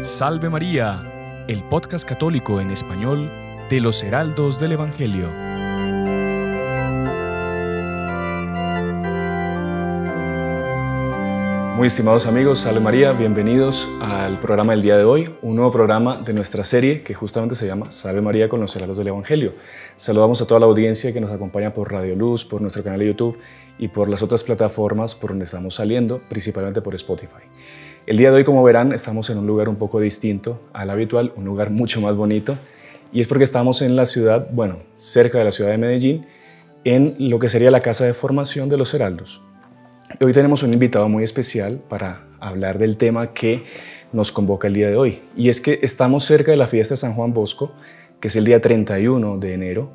Salve María, el podcast católico en español de los Heraldos del Evangelio. Muy estimados amigos, Salve María, bienvenidos al programa del día de hoy, un nuevo programa de nuestra serie que justamente se llama Salve María con los Heraldos del Evangelio. Saludamos a toda la audiencia que nos acompaña por Radio Luz, por nuestro canal de YouTube y por las otras plataformas por donde estamos saliendo, principalmente por Spotify. El día de hoy, como verán, estamos en un lugar un poco distinto al habitual, un lugar mucho más bonito, y es porque estamos en la ciudad, bueno, cerca de la ciudad de Medellín, en lo que sería la Casa de Formación de los Heraldos. Hoy tenemos un invitado muy especial para hablar del tema que nos convoca el día de hoy, y es que estamos cerca de la fiesta de San Juan Bosco, que es el día 31 de enero,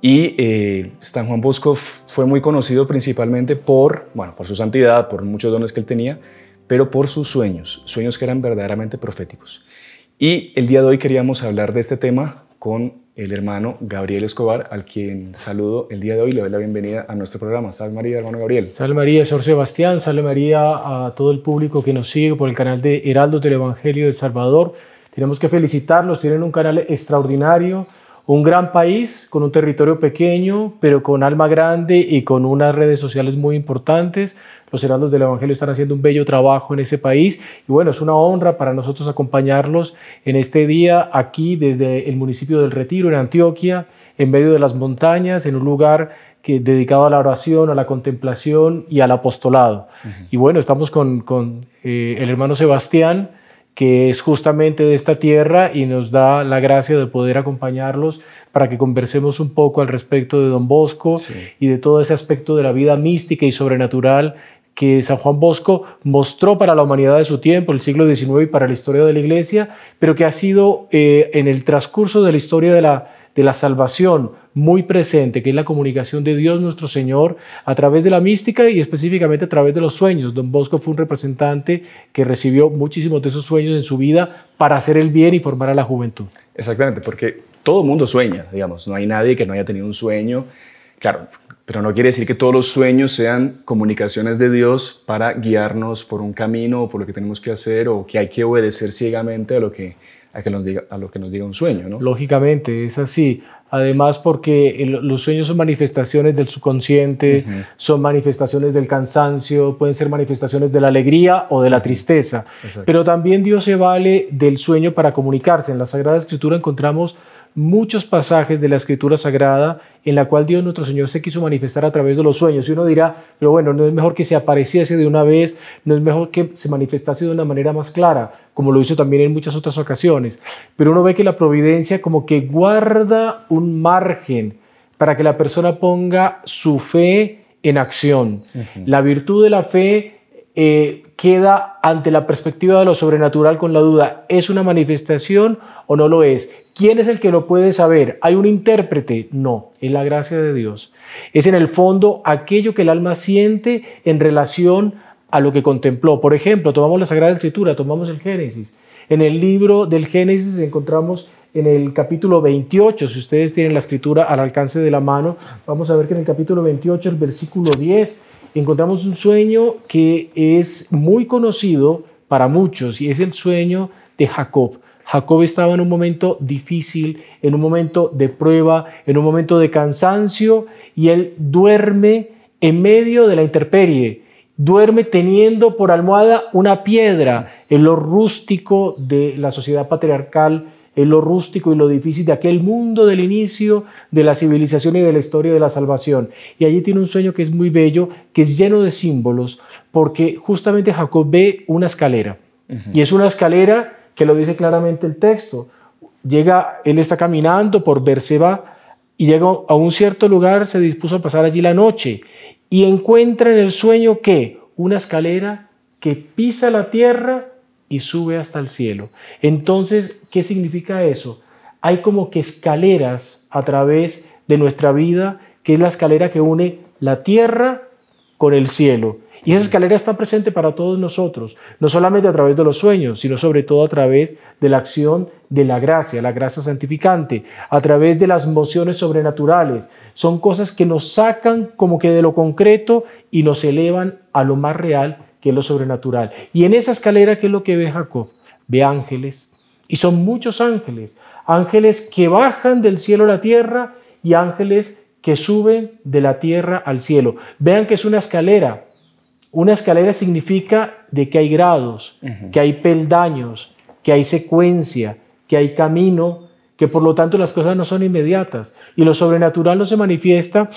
y eh, San Juan Bosco fue muy conocido principalmente por, bueno, por su santidad, por muchos dones que él tenía, pero por sus sueños, sueños que eran verdaderamente proféticos. Y el día de hoy queríamos hablar de este tema con el hermano Gabriel Escobar, al quien saludo el día de hoy. y Le doy la bienvenida a nuestro programa. Salve María, hermano Gabriel. Salve María, Sor Sebastián. Salve María a todo el público que nos sigue por el canal de Heraldos del Evangelio del Salvador. Tenemos que felicitarlos, tienen un canal extraordinario un gran país con un territorio pequeño, pero con alma grande y con unas redes sociales muy importantes. Los heraldos del Evangelio están haciendo un bello trabajo en ese país y bueno, es una honra para nosotros acompañarlos en este día aquí desde el municipio del Retiro, en Antioquia, en medio de las montañas, en un lugar que, dedicado a la oración, a la contemplación y al apostolado. Y bueno, estamos con, eh, el hermano Sebastián que es justamente de esta tierra y nos da la gracia de poder acompañarlos para que conversemos un poco al respecto de Don Bosco y de todo ese aspecto de la vida mística y sobrenatural que San Juan Bosco mostró para la humanidad de su tiempo, el siglo XIX y para la historia de la Iglesia, pero que ha sido eh, en el transcurso de la historia de la, de la salvación muy presente, que es la comunicación de Dios nuestro Señor a través de la mística y específicamente a través de los sueños. Don Bosco fue un representante que recibió muchísimos de esos sueños en su vida para hacer el bien y formar a la juventud. Exactamente, porque todo mundo sueña, digamos, no hay nadie que no haya tenido un sueño. Claro, pero no quiere decir que todos los sueños sean comunicaciones de Dios para guiarnos por un camino o por lo que tenemos que hacer o que hay que obedecer ciegamente a lo que, nos diga, a lo que nos diga un sueño. ¿no? Lógicamente, es así. Además, porque eh, los sueños son manifestaciones del subconsciente, son manifestaciones del cansancio, pueden ser manifestaciones de la alegría o de la tristeza. Pero también Dios se vale del sueño para comunicarse. En la Sagrada Escritura encontramos muchos pasajes de la Escritura Sagrada en la cual Dios nuestro Señor se quiso manifestar a través de los sueños. Y uno dirá, pero bueno, no es mejor que se apareciese de una vez, no es mejor que se manifestase de una manera más clara, como lo hizo también en muchas otras ocasiones. Pero uno ve que la providencia como que guarda un margen para que la persona ponga su fe en acción. La virtud de la fe eh, queda ante la perspectiva de lo sobrenatural con la duda, ¿es una manifestación o no lo es? ¿Quién es el que lo puede saber? ¿Hay un intérprete? No, es la gracia de Dios. Es en el fondo aquello que el alma siente en relación a lo que contempló. Por ejemplo, tomamos la Sagrada Escritura, tomamos el Génesis. En el libro del Génesis encontramos en el capítulo 28, si ustedes tienen la escritura al alcance de la mano, vamos a ver que en el capítulo 28, el versículo 10, encontramos un sueño que es muy conocido para muchos y es el sueño de Jacob. Jacob estaba en un momento difícil, en un momento de prueba, en un momento de cansancio y él duerme en medio de la intemperie. Duerme teniendo por almohada una piedra, en lo rústico de la sociedad patriarcal en lo rústico y lo difícil de aquel mundo del inicio de la civilización y de la historia de la salvación. Y allí tiene un sueño que es muy bello, que es lleno de símbolos, porque justamente Jacob ve una escalera. Y es una escalera que lo dice claramente el texto. Llega, él está caminando por Berseba y llega a un cierto lugar, se dispuso a pasar allí la noche y encuentra en el sueño que una escalera que pisa la tierra y sube hasta el cielo. Entonces, ¿qué significa eso? Hay como que escaleras a través de nuestra vida, que es la escalera que une la tierra con el cielo. Y esa escalera está presente para todos nosotros, no solamente a través de los sueños, sino sobre todo a través de la acción de la gracia, la gracia santificante, a través de las mociones sobrenaturales. Son cosas que nos sacan como que de lo concreto y nos elevan a lo más real que es lo sobrenatural. Y en esa escalera, ¿qué es lo que ve Jacob? Ve ángeles. Y son muchos ángeles. Ángeles que bajan del cielo a la tierra y ángeles que suben de la tierra al cielo. Vean que es una escalera. Una escalera significa de que hay grados, que hay peldaños, que hay secuencia, que hay camino, que por lo tanto las cosas no son inmediatas. Y lo sobrenatural no se manifiesta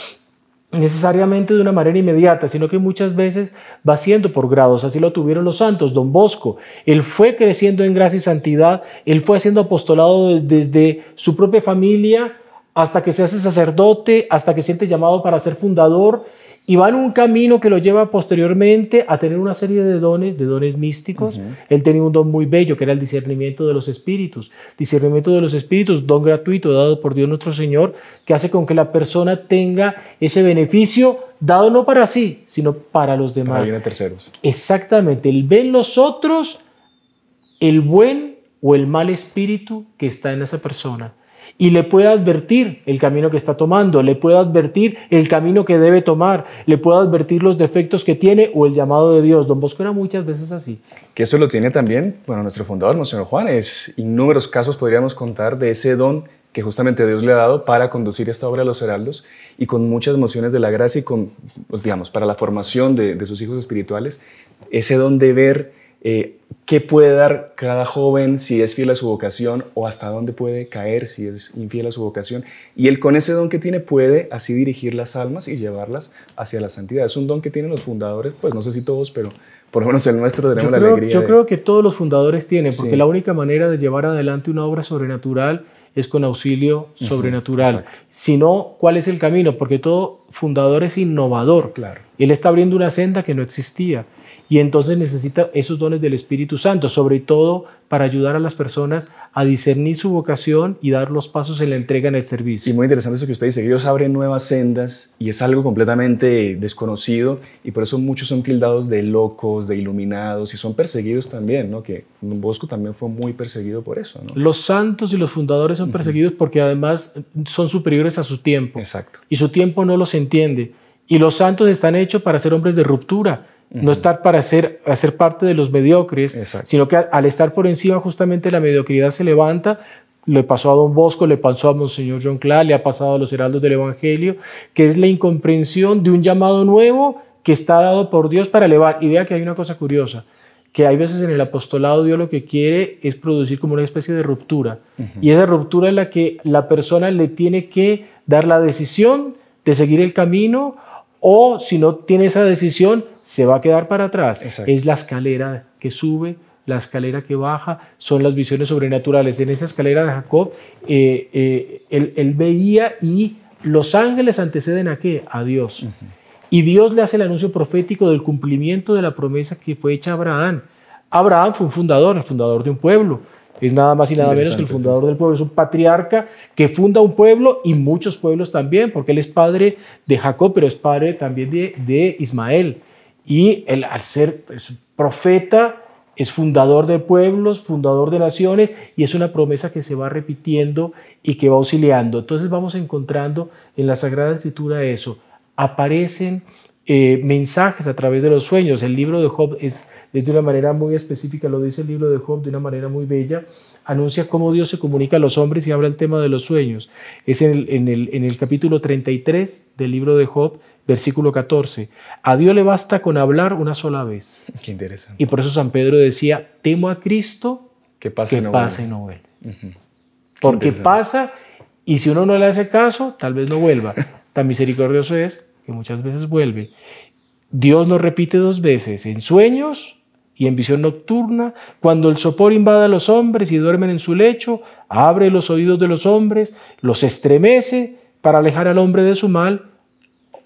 necesariamente de una manera inmediata, sino que muchas veces va siendo por grados. Así lo tuvieron los santos, don Bosco. Él fue creciendo en gracia y santidad, él fue haciendo apostolado desde su propia familia hasta que se hace sacerdote, hasta que siente llamado para ser fundador y van un camino que lo lleva posteriormente a tener una serie de dones, de dones místicos. Él tenía un don muy bello que era el discernimiento de los espíritus. Discernimiento de los espíritus, don gratuito dado por Dios nuestro Señor, que hace con que la persona tenga ese beneficio dado no para sí, sino para los demás. Para terceros. Exactamente, Él ve los otros el buen o el mal espíritu que está en esa persona y le puede advertir el camino que está tomando, le puede advertir el camino que debe tomar, le puede advertir los defectos que tiene o el llamado de Dios. Don Bosco era muchas veces así. Que eso lo tiene también, bueno, nuestro fundador, Monseñor Juan, es inúmeros casos podríamos contar de ese don que justamente Dios le ha dado para conducir esta obra a los heraldos y con muchas emociones de la gracia y con, pues, digamos, para la formación de, de sus hijos espirituales, ese don de ver eh, qué puede dar cada joven si es fiel a su vocación o hasta dónde puede caer si es infiel a su vocación. Y él con ese don que tiene puede así dirigir las almas y llevarlas hacia la santidad. Es un don que tienen los fundadores, pues no sé si todos, pero por lo menos el nuestro tenemos la alegría. Yo creo que todos los fundadores tienen, porque la única manera de llevar adelante una obra sobrenatural es con auxilio sobrenatural. Si no, ¿cuál es el camino? Porque todo fundador es innovador. Claro. Él está abriendo una senda que no existía y entonces necesita esos dones del Espíritu Santo, sobre todo para ayudar a las personas a discernir su vocación y dar los pasos en la entrega en el servicio. Y muy interesante eso que usted dice, que Dios abre nuevas sendas y es algo completamente desconocido y por eso muchos son tildados de locos, de iluminados y son perseguidos también, ¿no? Que Bosco también fue muy perseguido por eso, ¿no? Los santos y los fundadores son perseguidos porque además son superiores a su tiempo. Exacto. Y su tiempo no los entiende. Y los santos están hechos para ser hombres de ruptura no estar para ser, hacer parte de los mediocres, sino que al, estar por encima justamente la mediocridad se levanta. Le pasó a Don Bosco, le pasó a Monseñor John Clark, le ha pasado a los heraldos del Evangelio, que es la incomprensión de un llamado nuevo que está dado por Dios para elevar. Y vea que hay una cosa curiosa, que hay veces en el apostolado Dios lo que quiere es producir como una especie de ruptura. Y esa ruptura es la que la persona le tiene que dar la decisión de seguir el camino o si no tiene esa decisión, se va a quedar para atrás. Es la escalera que sube, la escalera que baja, son las visiones sobrenaturales. En esa escalera de Jacob, eh, eh, él, veía y los ángeles anteceden a qué? A Dios. Y Dios le hace el anuncio profético del cumplimiento de la promesa que fue hecha a Abraham. Abraham fue un fundador, el fundador de un pueblo es nada más y nada menos que el fundador del pueblo. Es un patriarca que funda un pueblo y muchos pueblos también, porque él es padre de Jacob, pero es padre también de, Ismael. Y él, al ser pues, profeta, es fundador de pueblos, fundador de naciones, y es una promesa que se va repitiendo y que va auxiliando. Entonces vamos encontrando en la Sagrada Escritura eso. Aparecen eh, mensajes a través de los sueños. El libro de Job es, de una manera muy específica, lo dice el libro de Job de una manera muy bella, anuncia cómo Dios se comunica a los hombres y habla el tema de los sueños. Es en el, en el, capítulo 33 del libro de Job, versículo 14. A Dios le basta con hablar una sola vez. Qué interesante. Y por eso San Pedro decía, temo a Cristo que pase que no Porque pasa y si uno no le hace caso, tal vez no vuelva. Tan misericordioso es que muchas veces vuelve. Dios nos repite dos veces, en sueños y en visión nocturna, cuando el sopor invada a los hombres y duermen en su lecho, abre los oídos de los hombres, los estremece para alejar al hombre de su mal,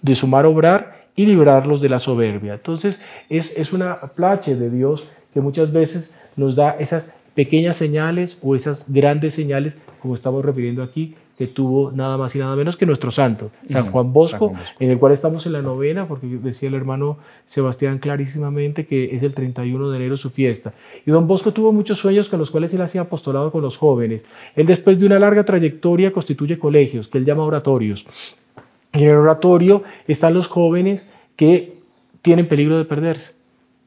de su mal obrar y librarlos de la soberbia. Entonces es, es una plache de Dios que muchas veces nos da esas pequeñas señales o esas grandes señales, como estamos refiriendo aquí, que tuvo nada más y nada menos que nuestro santo, San Juan Bosco, en el cual estamos en la novena, porque decía el hermano Sebastián clarísimamente que es el 31 de enero su fiesta. Y don Bosco tuvo muchos sueños con los cuales él hacía apostolado con los jóvenes. Él después de una larga trayectoria constituye colegios, que él llama oratorios. Y en el oratorio están los jóvenes que tienen peligro de perderse.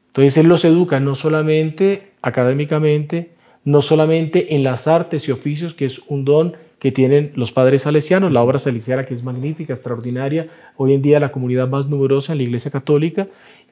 Entonces él los educa no solamente académicamente, no solamente en las artes y oficios, que es un don que tienen los padres salesianos, la obra salesiana que es magnífica, extraordinaria, hoy en día la comunidad más numerosa en la Iglesia Católica,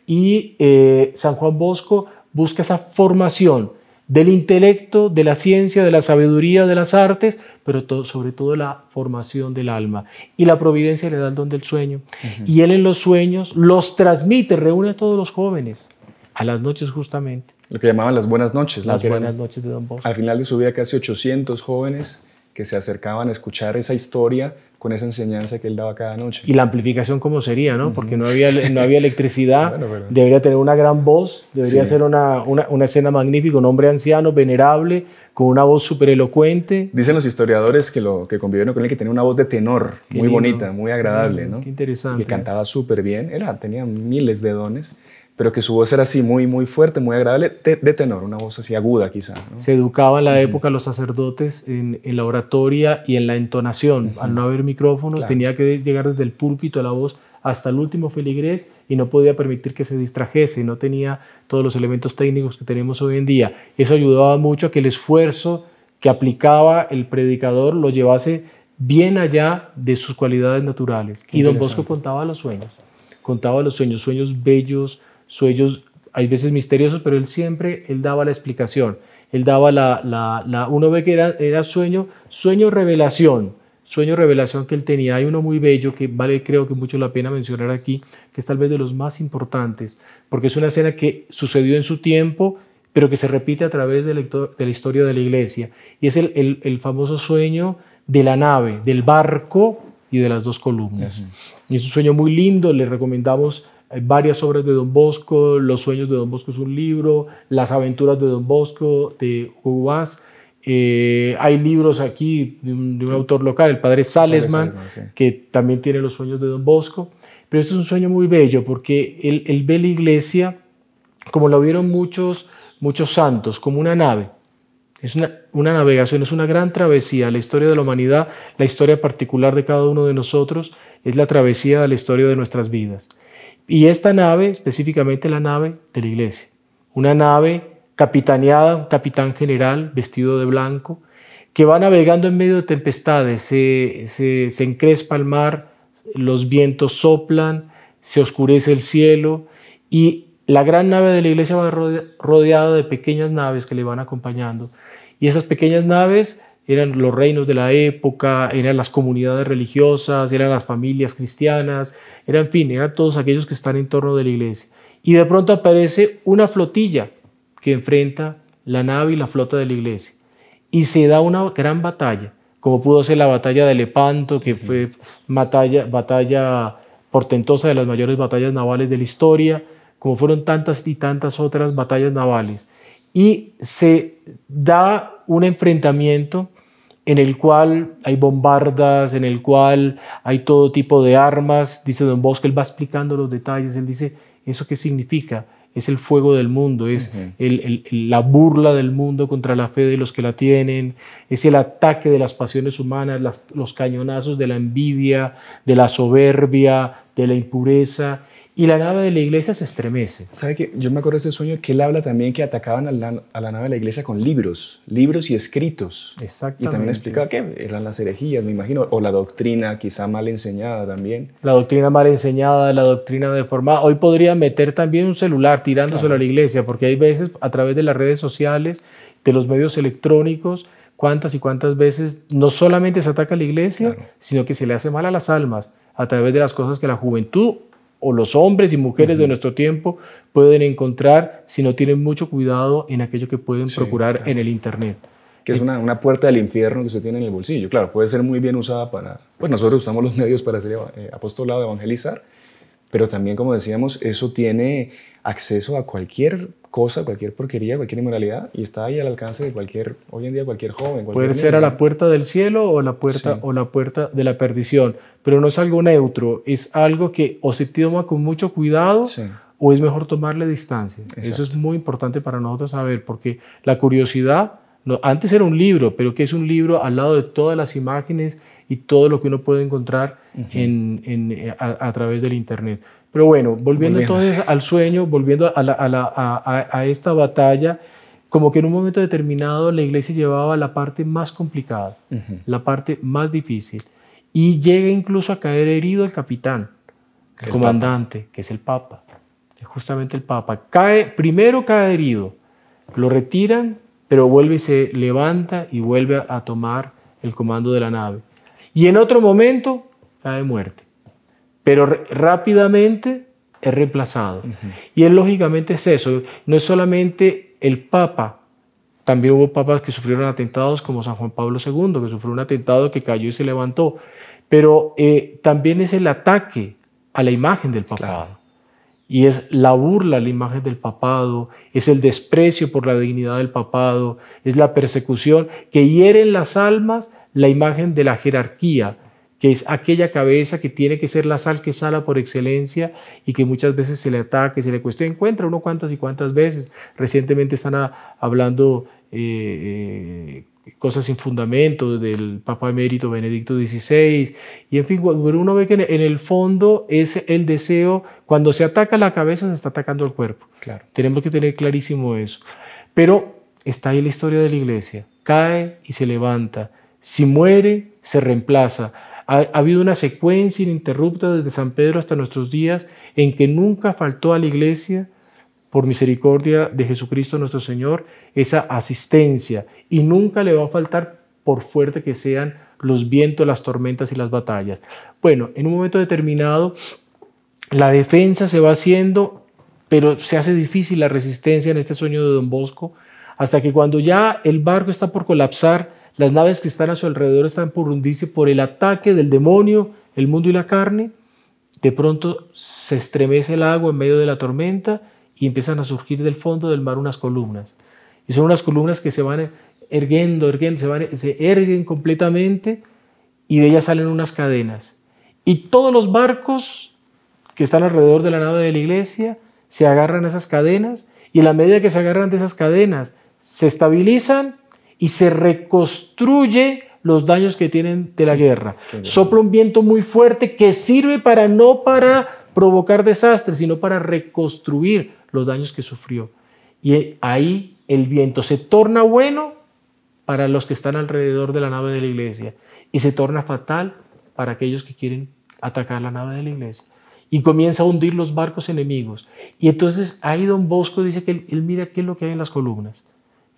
y eh, San Juan Bosco busca esa formación del intelecto, de la ciencia, de la sabiduría, de las artes, pero sobre todo la formación del alma. Y la providencia le da el don del sueño. Y él en los sueños los transmite, reúne a todos los jóvenes, a las noches justamente. Lo que llamaban las buenas noches. Las, buenas noches de Don Bosco. Al final de su vida casi 800 jóvenes que se acercaban a escuchar esa historia con esa enseñanza que él daba cada noche. Y la amplificación cómo sería, ¿no? Porque no había, no había electricidad, debería tener una gran voz, debería ser una, una, escena magnífica, un hombre anciano, venerable, con una voz súper elocuente. Dicen los historiadores que, lo, que convivieron con él que tenía una voz de tenor, muy bonita, muy agradable, mm, ¿no? Qué interesante. Que cantaba súper bien, era, tenía miles de dones pero que su voz era así muy, muy fuerte, muy agradable, de, tenor, una voz así aguda quizá. Se educaba en la época los sacerdotes en, la oratoria y en la entonación. Al no haber micrófonos, tenía que llegar desde el púlpito a la voz hasta el último feligrés y no podía permitir que se distrajese, no tenía todos los elementos técnicos que tenemos hoy en día. Eso ayudaba mucho a que el esfuerzo que aplicaba el predicador lo llevase bien allá de sus cualidades naturales. y don Bosco contaba los sueños, contaba los sueños, sueños bellos, sueños hay veces misteriosos, pero él siempre, él daba la explicación, él daba la, la, uno ve que era, era sueño, sueño revelación, sueño revelación que él tenía. Hay uno muy bello que vale, creo que mucho la pena mencionar aquí, que es tal vez de los más importantes, porque es una escena que sucedió en su tiempo, pero que se repite a través de la, historia de la iglesia, y es el, famoso sueño de la nave, del barco y de las dos columnas. Y es un sueño muy lindo, le recomendamos hay varias obras de Don Bosco, Los sueños de Don Bosco es un libro, Las aventuras de Don Bosco de Hugo eh, hay libros aquí de un, autor local, el padre Salesman, que también tiene los sueños de Don Bosco. Pero esto es un sueño muy bello porque él, ve la iglesia, como lo vieron muchos, muchos santos, como una nave. Es una, una, navegación, es una gran travesía. La historia de la humanidad, la historia particular de cada uno de nosotros, es la travesía de la historia de nuestras vidas. Y esta nave, específicamente la nave de la iglesia, una nave capitaneada, un capitán general vestido de blanco, que va navegando en medio de tempestades, se, se, se encrespa el mar, los vientos soplan, se oscurece el cielo y la gran nave de la iglesia va rodeada de pequeñas naves que le van acompañando. Y esas pequeñas naves eran los reinos de la época, eran las comunidades religiosas, eran las familias cristianas, eran, en fin, eran todos aquellos que están en torno de la iglesia. Y de pronto aparece una flotilla que enfrenta la nave y la flota de la iglesia. Y se da una gran batalla, como pudo ser la batalla de Lepanto, que fue batalla, batalla portentosa de las mayores batallas navales de la historia, como fueron tantas y tantas otras batallas navales. Y se da un enfrentamiento en el cual hay bombardas, en el cual hay todo tipo de armas. Dice Don Bosque, él va explicando los detalles, él dice, ¿eso qué significa? Es el fuego del mundo, es la burla del mundo contra la fe de los que la tienen, es el ataque de las pasiones humanas, los cañonazos de la envidia, de la soberbia, de la impureza y la nave de la iglesia se estremece. ¿Sabe que Yo me acuerdo de ese sueño que él habla también que atacaban a la, nave de la iglesia con libros, libros y escritos. Exactamente. Y también explicaba que eran las herejías, me imagino, o la doctrina quizá mal enseñada también. La doctrina mal enseñada, la doctrina deformada. Hoy podría meter también un celular tirándoselo a la iglesia, porque hay veces a través de las redes sociales, de los medios electrónicos, cuántas y cuántas veces no solamente se ataca a la iglesia, sino que se le hace mal a las almas a través de las cosas que la juventud o los hombres y mujeres de nuestro tiempo pueden encontrar si no tienen mucho cuidado en aquello que pueden procurar en el Internet. Que es una, una, puerta del infierno que usted tiene en el bolsillo. Claro, puede ser muy bien usada para... Pues nosotros usamos los medios para hacer eh, apostolado, evangelizar, pero también, como decíamos, eso tiene acceso a cualquier cosa, cualquier porquería, cualquier inmoralidad y está ahí al alcance de cualquier, hoy en día, cualquier joven. Puede ser a la puerta del cielo o la puerta, o la puerta de la perdición, pero no es algo neutro, es algo que o se toma con mucho cuidado o es mejor tomarle distancia. Eso es muy importante para nosotros saber, porque la curiosidad, no, antes era un libro, pero que es un libro al lado de todas las imágenes y todo lo que uno puede encontrar eh, a, través del Internet. Pero bueno, volviendo, entonces al sueño, volviendo a, esta batalla, como que en un momento determinado la iglesia llevaba la parte más complicada, la parte más difícil, y llega incluso a caer herido el capitán, el, comandante, que es el Papa, justamente el Papa. Cae, primero cae herido, lo retiran, pero vuelve y se levanta y vuelve a tomar el comando de la nave. Y en otro momento de muerte. Pero rápidamente es reemplazado. Y es lógicamente es eso. No es solamente el Papa, también hubo papas que sufrieron atentados como San Juan Pablo II, que sufrió un atentado que cayó y se levantó. Pero eh, también es el ataque a la imagen del papado. Y es la burla a la imagen del papado, es el desprecio por la dignidad del papado, es la persecución que hiere en las almas la imagen de la jerarquía, que es aquella cabeza que tiene que ser la sal que sala por excelencia y que muchas veces se le ataca, se le cuesta encuentra uno cuantas y cuantas veces. Recientemente están ah, hablando eh, eh, cosas sin fundamento del Papa Emérito Benedicto XVI, y en fin, uno ve que en el fondo es el deseo, cuando se ataca la cabeza se está atacando el cuerpo. Claro. Tenemos que tener clarísimo eso. Pero está ahí la historia de la iglesia, cae y se levanta, si muere, se reemplaza ha, habido una secuencia ininterrupta desde San Pedro hasta nuestros días en que nunca faltó a la iglesia, por misericordia de Jesucristo nuestro Señor, esa asistencia y nunca le va a faltar por fuerte que sean los vientos, las tormentas y las batallas. Bueno, en un momento determinado, la defensa se va haciendo, pero se hace difícil la resistencia en este sueño de Don Bosco, hasta que cuando ya el barco está por colapsar, las naves que están a su alrededor están por hundirse por el ataque del demonio, el mundo y la carne. De pronto se estremece el agua en medio de la tormenta y empiezan a surgir del fondo del mar unas columnas. Y son unas columnas que se van erguiendo, erguendo, se, van, se erguen completamente y de ellas salen unas cadenas. Y todos los barcos que están alrededor de la nave de la iglesia se agarran a esas cadenas y en la medida que se agarran de esas cadenas se estabilizan y se reconstruye los daños que tienen de la guerra. Sopla un viento muy fuerte que sirve para no para provocar desastres, sino para reconstruir los daños que sufrió. Y e, ahí el viento se torna bueno para los que están alrededor de la nave de la iglesia y se torna fatal para aquellos que quieren atacar la nave de la iglesia. Y comienza a hundir los barcos enemigos. Y entonces ahí don Bosco dice que él mira qué es lo que hay en las columnas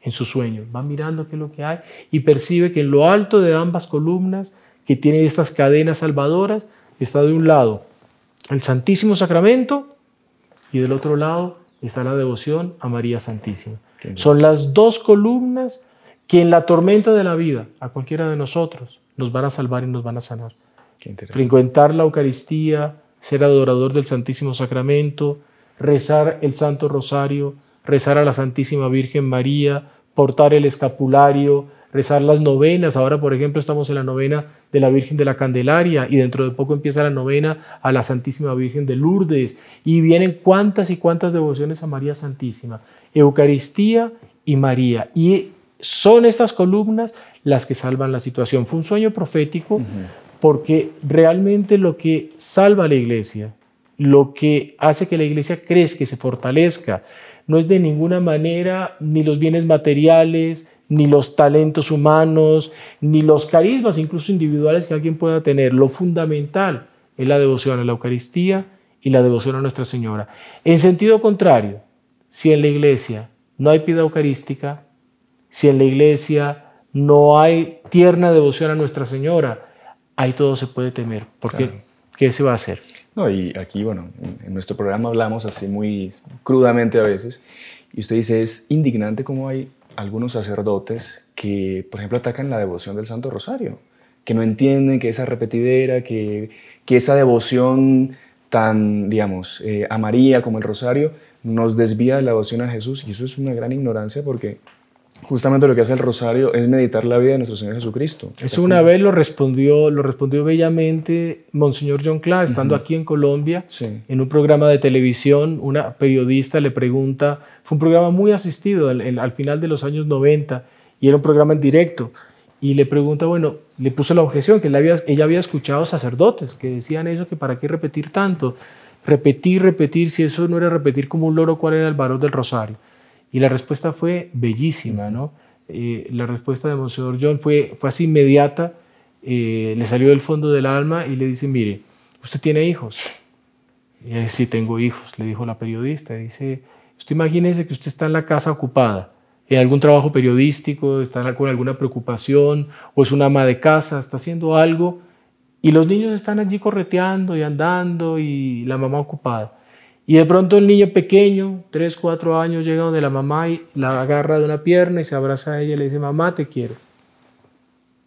en sus sueños, va mirando qué es lo que hay y percibe que en lo alto de ambas columnas que tienen estas cadenas salvadoras está de un lado el Santísimo Sacramento y del otro lado está la devoción a María Santísima. Son las dos columnas que en la tormenta de la vida a cualquiera de nosotros nos van a salvar y nos van a sanar. Frecuentar la Eucaristía, ser adorador del Santísimo Sacramento, rezar el Santo Rosario, rezar a la Santísima Virgen María, portar el escapulario, rezar las novenas. Ahora, por ejemplo, estamos en la novena de la Virgen de la Candelaria y dentro de poco empieza la novena a la Santísima Virgen de Lourdes y vienen cuantas y cuantas devociones a María Santísima, Eucaristía y María. Y son estas columnas las que salvan la situación. Fue un sueño profético porque realmente lo que salva a la iglesia, lo que hace que la iglesia crezca, se fortalezca, no es de ninguna manera ni los bienes materiales, ni los talentos humanos, ni los carismas, incluso individuales que alguien pueda tener. Lo fundamental es la devoción a la Eucaristía y la devoción a Nuestra Señora. En sentido contrario, si en la iglesia no hay piedad eucarística, si en la iglesia no hay tierna devoción a Nuestra Señora, ahí todo se puede temer, porque qué ¿qué se va a hacer? No, y aquí, bueno, en nuestro programa hablamos así muy crudamente a veces, y usted dice, es indignante cómo hay algunos sacerdotes que, por ejemplo, atacan la devoción del Santo Rosario, que no entienden que esa repetidera, que, que esa devoción tan, digamos, eh, a María como el Rosario, nos desvía de la devoción a Jesús, y eso es una gran ignorancia porque justamente lo que hace el rosario es meditar la vida de nuestro Señor Jesucristo. Eso una vez lo respondió, lo respondió bellamente Monseñor John Cla, estando aquí en Colombia, en un programa de televisión, una periodista le pregunta, fue un programa muy asistido al, final de los años 90 y era un programa en directo, y le pregunta, bueno, le puso la objeción, que ella había escuchado sacerdotes que decían eso, que para qué repetir tanto, repetir, repetir, si eso no era repetir como un loro, ¿cuál era el valor del rosario? Y la respuesta fue bellísima, ¿no? Eh, la respuesta de Monseñor John fue, fue así inmediata, eh, le salió del fondo del alma y le dice, mire, ¿usted tiene hijos? Y sí, tengo hijos, le dijo la periodista. Dice, usted imagínese que usted está en la casa ocupada, en algún trabajo periodístico, está con alguna preocupación, o es una ama de casa, está haciendo algo, y los niños están allí correteando y andando y la mamá ocupada. Y de pronto el niño pequeño, 3, 4 años, llega donde la mamá y la agarra de una pierna y se abraza a ella y le dice, mamá, te quiero.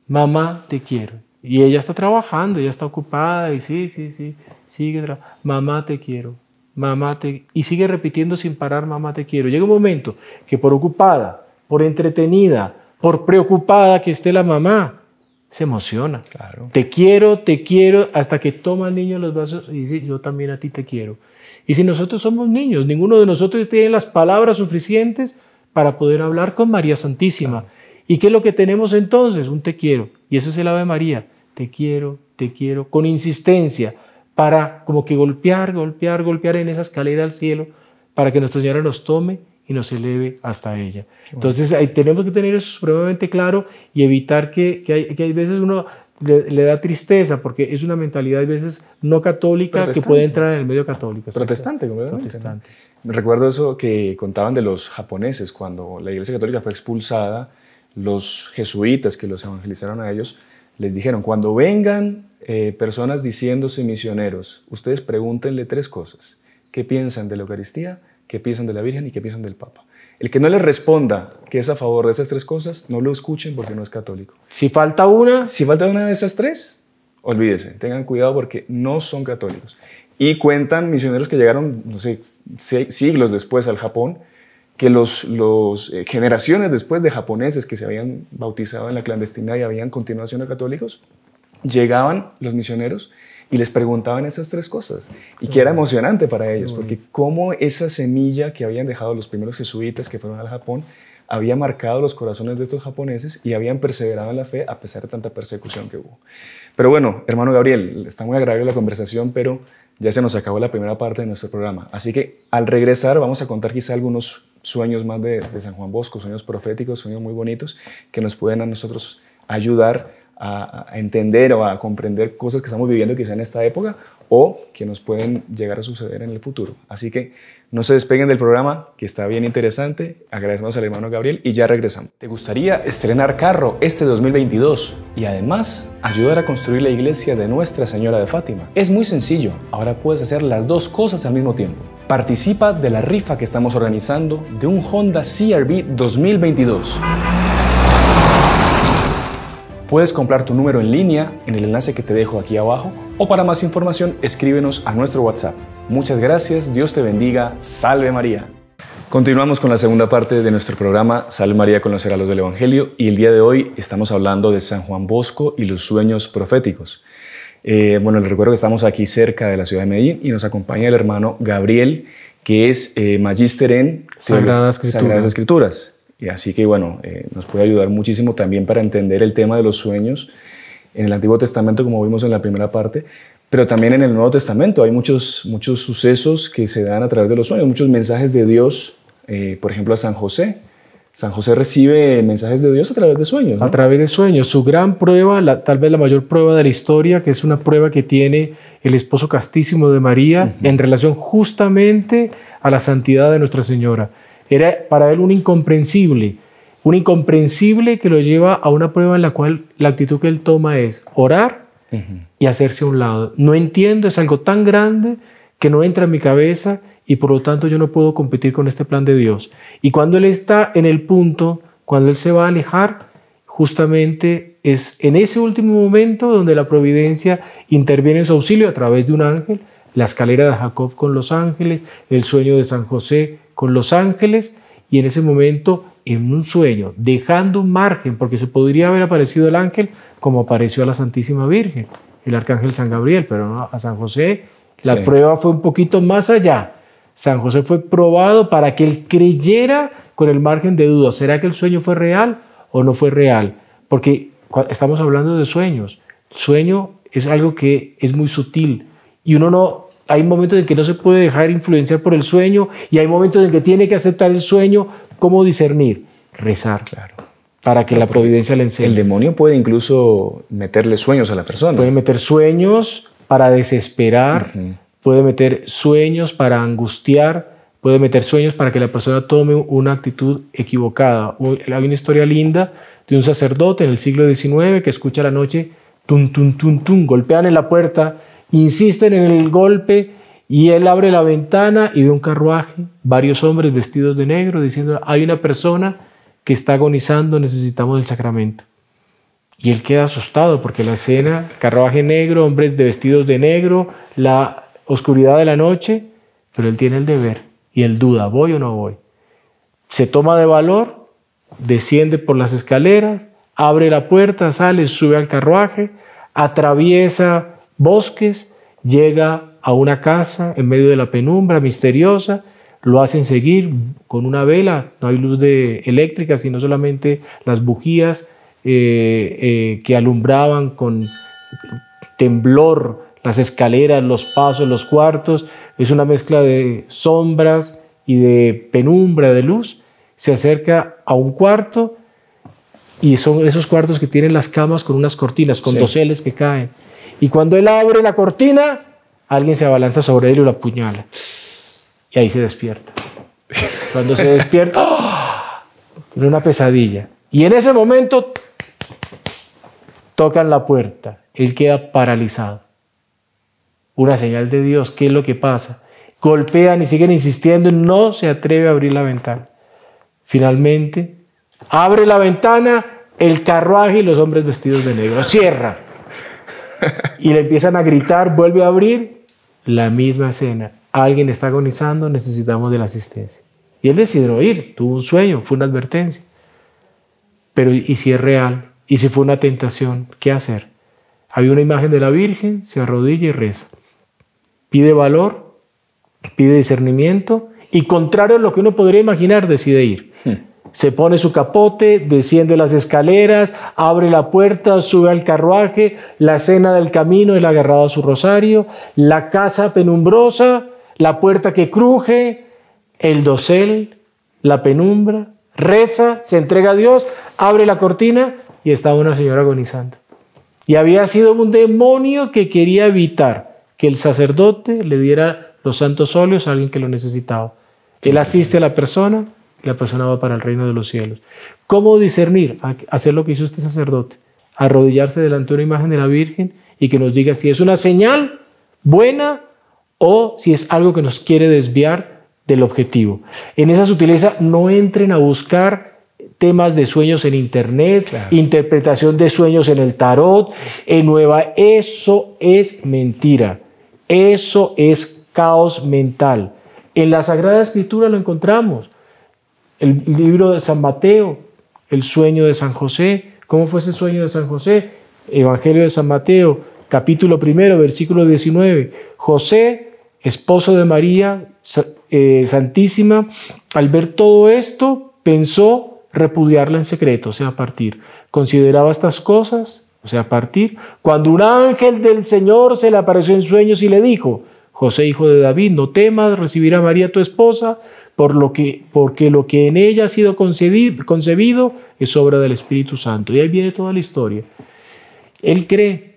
Mamá, te quiero. Y ella está trabajando, ella está ocupada y sí, sí, sí, sigue trabajando. Mamá, te quiero. Mamá, te... Y sigue repitiendo sin parar, mamá, te quiero. Llega un momento que por ocupada, por entretenida, por preocupada que esté la mamá, se emociona. Claro. Te quiero, te quiero, hasta que toma el niño los brazos y dice, yo también a ti te quiero. Y si nosotros somos niños, ninguno de nosotros tiene las palabras suficientes para poder hablar con María Santísima. ¿Y qué es lo que tenemos entonces? Un te quiero. Y eso es el Ave María. Te quiero, te quiero, con insistencia, para como que golpear, golpear, golpear en esa escalera al cielo, para que Nuestra Señora nos tome y nos eleve hasta ella. Entonces ahí tenemos que tener eso supremamente claro y evitar que hay veces uno le, da tristeza porque es una mentalidad a veces no católica que puede entrar en el medio católico. Protestante, Protestante. Recuerdo eso que contaban de los japoneses cuando la Iglesia Católica fue expulsada, los jesuitas que los evangelizaron a ellos les dijeron, cuando vengan eh, personas diciéndose misioneros, ustedes pregúntenle tres cosas. ¿Qué piensan de la Eucaristía? ¿Qué piensan de la Virgen? ¿Y qué piensan del Papa? El que no les responda que es a favor de esas tres cosas, no lo escuchen porque no es católico. Si falta una. Si falta una de esas tres, olvídense. tengan cuidado porque no son católicos. Y cuentan misioneros que llegaron, no sé, siglos después al Japón, que los, eh, generaciones después de japoneses que se habían bautizado en la clandestina y habían continuado siendo católicos, llegaban los misioneros y les preguntaban esas tres cosas y que era emocionante para ellos, porque cómo esa semilla que habían dejado los primeros jesuitas que fueron al Japón había marcado los corazones de estos japoneses y habían perseverado en la fe a pesar de tanta persecución que hubo. Pero bueno, hermano Gabriel, está muy agradable la conversación, pero ya se nos acabó la primera parte de nuestro programa. Así que al regresar vamos a contar quizá algunos sueños más de, San Juan Bosco, sueños proféticos, sueños muy bonitos que nos pueden a nosotros ayudar a, entender o a comprender cosas que estamos viviendo quizá en esta época o que nos pueden llegar a suceder en el futuro. Así que no se despeguen del programa, que está bien interesante. Agradecemos al hermano Gabriel y ya regresamos. ¿Te gustaría estrenar carro este 2022 y además ayudar a construir la iglesia de Nuestra Señora de Fátima? Es muy sencillo, ahora puedes hacer las dos cosas al mismo tiempo. Participa de la rifa que estamos organizando de un Honda CRV 2022. Puedes comprar tu número en línea en el enlace que te dejo aquí abajo o para más información escríbenos a nuestro WhatsApp. Muchas gracias, Dios te bendiga, salve María. Continuamos con la segunda parte de nuestro programa Salve María, con los los del Evangelio y el día de hoy estamos hablando de San Juan Bosco y los sueños proféticos. Eh, bueno, les recuerdo que estamos aquí cerca de la ciudad de Medellín y nos acompaña el hermano Gabriel, que es eh, magíster en Sagradas Escrituras. Y eh, así que bueno, eh, nos puede ayudar muchísimo también para entender el tema de los sueños en el Antiguo Testamento, como vimos en la primera parte, pero también en el Nuevo Testamento hay muchos, muchos sucesos que se dan a través de los sueños, muchos mensajes de Dios, eh, por ejemplo a San José. San José recibe mensajes de Dios a través de sueños. A través de sueños. Su gran prueba, tal vez la mayor prueba de la historia, que es una prueba que tiene el esposo castísimo de María en relación justamente a la santidad de Nuestra Señora. Era para él un incomprensible, un incomprensible que lo lleva a una prueba en la cual la actitud que él toma es orar y hacerse a un lado. No entiendo, es algo tan grande que no entra en mi cabeza y por lo tanto yo no puedo competir con este plan de Dios. Y cuando él está en el punto, cuando él se va a alejar, justamente es en ese último momento donde la providencia interviene en su auxilio a través de un ángel, la escalera de Jacob con los ángeles, el sueño de San José, con los ángeles y en ese momento en un sueño, dejando un margen, porque se podría haber aparecido el ángel como apareció a la Santísima Virgen, el arcángel San Gabriel, pero no a San José. La prueba fue un poquito más allá. San José fue probado para que él creyera con el margen de duda. ¿Será que el sueño fue real o no fue real? Porque estamos hablando de sueños. sueño es algo que es muy sutil y uno no hay momentos en que no se puede dejar influenciar por el sueño y hay momentos en que tiene que aceptar el sueño. ¿Cómo discernir? Rezar. Claro. Para que la providencia le enseñe. El demonio puede incluso meterle sueños a la persona. Puede meter sueños para desesperar, puede meter sueños para angustiar, puede meter sueños para que la persona tome una actitud equivocada. Hay una historia linda de un sacerdote en el siglo XIX que escucha la noche, tun, tum tum tum golpean en la puerta Insisten en el golpe y él abre la ventana y ve un carruaje, varios hombres vestidos de negro diciendo, hay una persona que está agonizando, necesitamos el sacramento. Y él queda asustado porque la escena, carruaje negro, hombres de vestidos de negro, la oscuridad de la noche, pero él tiene el deber y él duda, ¿voy o no voy? Se toma de valor, desciende por las escaleras, abre la puerta, sale, sube al carruaje, atraviesa bosques, llega a una casa en medio de la penumbra misteriosa, lo hacen seguir con una vela, no hay luz de eléctrica, sino solamente las bujías eh, eh, que alumbraban con temblor las escaleras, los pasos, los cuartos. Es una mezcla de sombras y de penumbra, de luz. Se acerca a un cuarto y son esos cuartos que tienen las camas con unas cortinas, con que caen. Y cuando él abre la cortina, alguien se abalanza sobre él y lo apuñala. Y ahí se despierta. Cuando se despierta, con una pesadilla. Y en ese momento tocan la puerta. Él queda paralizado. Una señal de Dios. ¿Qué es lo que pasa? Golpean y siguen insistiendo. No se atreve a abrir la ventana. Finalmente, abre la ventana, el carruaje y los hombres vestidos de negro. Cierra y le empiezan a gritar, vuelve a abrir, la misma escena. Alguien está agonizando, necesitamos de la asistencia. Y él decidió ir, tuvo un sueño, fue una advertencia. Pero ¿y si es real? ¿Y si fue una tentación? ¿Qué hacer? Había una imagen de la Virgen, se arrodilla y reza. Pide valor, pide discernimiento y contrario a lo que uno podría imaginar, decide ir. Hmm. Se pone su capote, desciende las escaleras, abre la puerta, sube al carruaje, la cena del camino, él agarrado a su rosario, la casa penumbrosa, la puerta que cruje, el dosel, la penumbra, reza, se entrega a Dios, abre la cortina y está una señora agonizando. Y había sido un demonio que quería evitar que el sacerdote le diera los santos óleos a alguien que lo necesitaba. Él asiste a la persona, la persona va para el reino de los cielos. ¿Cómo discernir? Hacer lo que hizo este sacerdote, arrodillarse delante de una imagen de la Virgen y que nos diga si es una señal buena o si es algo que nos quiere desviar del objetivo. En esa sutileza no entren a buscar temas de sueños en internet, interpretación de sueños en el tarot, en nueva, eso es mentira. Eso es caos mental. En la Sagrada Escritura lo encontramos. El libro de San Mateo, el sueño de San José. ¿Cómo fue ese sueño de San José? Evangelio de San Mateo, capítulo primero, versículo 19. José, esposo de María eh, Santísima, al ver todo esto, pensó repudiarla en secreto, o sea, partir. Consideraba estas cosas, o sea, partir, cuando un ángel del Señor se le apareció en sueños y le dijo, José, hijo de David, no temas recibir a María tu esposa, por lo que, porque lo que en ella ha sido concebido es obra del Espíritu Santo. Y ahí viene toda la historia. Él cree.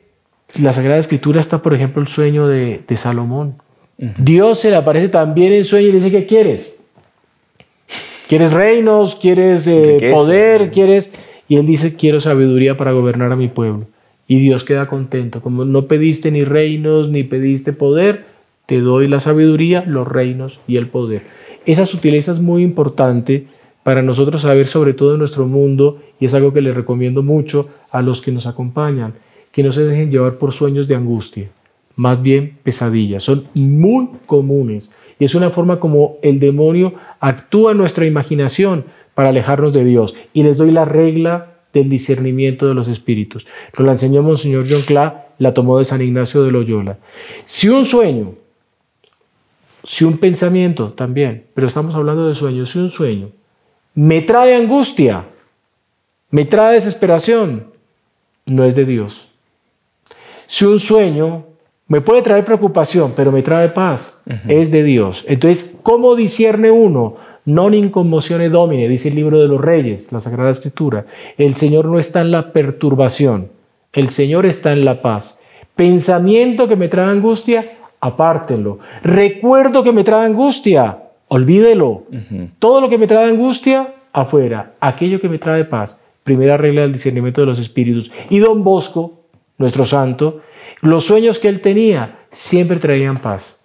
La Sagrada Escritura está, por ejemplo, el sueño de, Salomón. Dios se le aparece también en sueño y le dice, ¿qué quieres? ¿Quieres reinos? ¿Quieres eh, poder? ¿Quieres...? Y él dice, quiero sabiduría para gobernar a mi pueblo. Y Dios queda contento. Como no pediste ni reinos, ni pediste poder, te doy la sabiduría, los reinos y el poder. Esa sutileza es muy importante para nosotros saber sobre todo en nuestro mundo y es algo que les recomiendo mucho a los que nos acompañan, que no se dejen llevar por sueños de angustia, más bien pesadillas, son muy comunes y es una forma como el demonio actúa en nuestra imaginación para alejarnos de Dios y les doy la regla del discernimiento de los espíritus. Lo la enseñó Monseñor John Cla, la tomó de San Ignacio de Loyola. Si un sueño si un pensamiento también, pero estamos hablando de sueños, si un sueño me trae angustia, me trae desesperación, no es de Dios. Si un sueño me puede traer preocupación, pero me trae paz, es de Dios. Entonces, ¿cómo discierne uno? Non in domine, dice el libro de los reyes, la Sagrada Escritura. El Señor no está en la perturbación, el Señor está en la paz. Pensamiento que me trae angustia, apártenlo. Recuerdo que me trae angustia, olvídelo. Todo lo que me trae angustia, afuera. Aquello que me trae paz. Primera regla del discernimiento de los espíritus. Y don Bosco, nuestro santo, los sueños que él tenía siempre traían paz,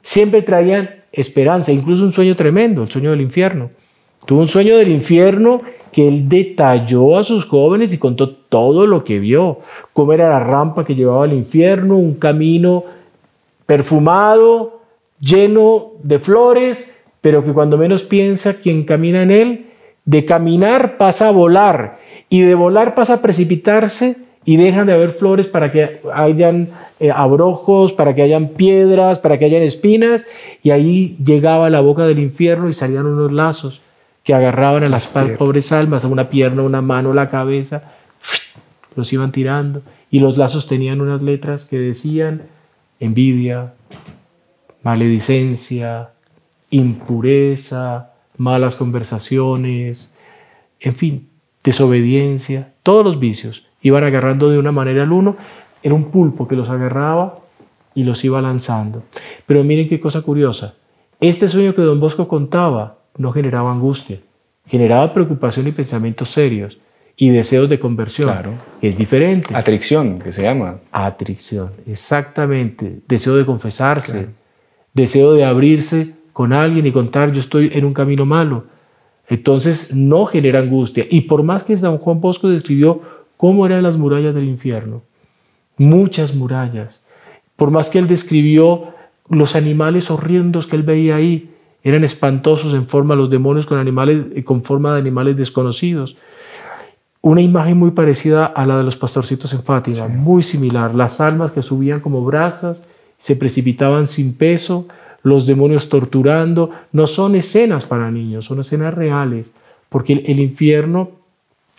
siempre traían esperanza, incluso un sueño tremendo, el sueño del infierno. Tuvo un sueño del infierno que él detalló a sus jóvenes y contó todo lo que vio, cómo era la rampa que llevaba al infierno, un camino perfumado, lleno de flores, pero que cuando menos piensa quien camina en él, de caminar pasa a volar y de volar pasa a precipitarse y dejan de haber flores para que hayan eh, abrojos, para que hayan piedras, para que hayan espinas y ahí llegaba la boca del infierno y salían unos lazos que agarraban a las pobres almas, a una pierna, una mano, la cabeza, los iban tirando y los lazos tenían unas letras que decían envidia, maledicencia, impureza, malas conversaciones, en fin, desobediencia, todos los vicios iban agarrando de una manera al uno, era un pulpo que los agarraba y los iba lanzando. Pero miren qué cosa curiosa, este sueño que don Bosco contaba no generaba angustia, generaba preocupación y pensamientos serios, y deseos de conversión, que es diferente. Atricción, que se llama. Atricción, exactamente. Deseo de confesarse, deseo de abrirse con alguien y contar, yo estoy en un camino malo. Entonces no genera angustia. Y por más que San Juan Bosco describió cómo eran las murallas del infierno, muchas murallas, por más que él describió los animales horrendos que él veía ahí, eran espantosos en forma los demonios con, animales, eh, con forma de animales desconocidos una imagen muy parecida a la de los pastorcitos en Fátima, muy similar, las almas que subían como brasas, se precipitaban sin peso, los demonios torturando, no son escenas para niños, son escenas reales, porque el, infierno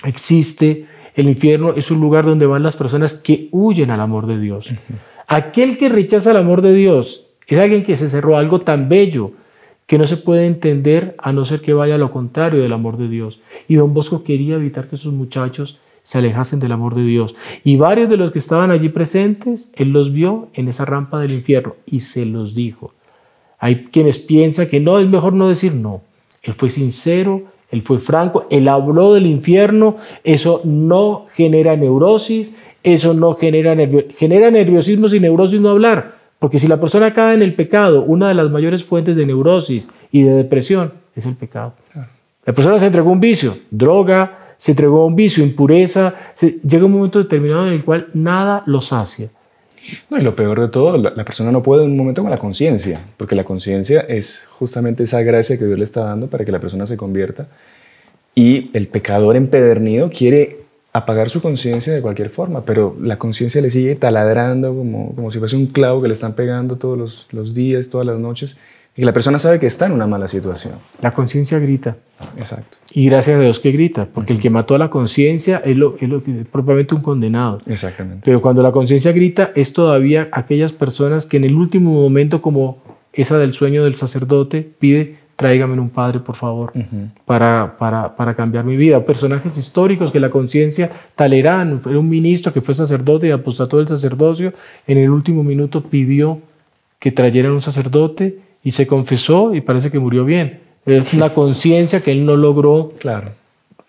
existe, el infierno es un lugar donde van las personas que huyen al amor de Dios. Aquel que rechaza el amor de Dios es alguien que se cerró algo tan bello, que no se puede entender a no ser que vaya a lo contrario del amor de Dios. Y don Bosco quería evitar que sus muchachos se alejasen del amor de Dios. Y varios de los que estaban allí presentes, él los vio en esa rampa del infierno y se los dijo. Hay quienes piensan que no, es mejor no decir no. Él fue sincero, él fue franco, él habló del infierno, eso no genera neurosis, eso no genera nerviosismo, genera nerviosismo sin neurosis no hablar. Porque si la persona cae en el pecado, una de las mayores fuentes de neurosis y de depresión es el pecado. La persona se entregó a un vicio, droga, se entregó a un vicio, impureza. llega un momento determinado en el cual nada lo sacia. No, y lo peor de todo, la persona no puede en un momento con la conciencia, porque la conciencia es justamente esa gracia que Dios le está dando para que la persona se convierta. Y el pecador empedernido quiere apagar su conciencia de cualquier forma, pero la conciencia le sigue taladrando como, como si fuese un clavo que le están pegando todos los, días, todas las noches, y la persona sabe que está en una mala situación. La conciencia grita. Exacto. Y gracias a Dios que grita, porque el que mató a la conciencia es lo, es lo es propiamente un condenado. Exactamente. Pero cuando la conciencia grita es todavía aquellas personas que en el último momento, como esa del sueño del sacerdote, pide tráigame un padre, por favor, para, para, cambiar mi vida. Personajes históricos que la conciencia, Talerán, un ministro que fue sacerdote y apostató del sacerdocio, en el último minuto pidió que trayeran un sacerdote y se confesó y parece que murió bien. Es una conciencia que él no logró claro.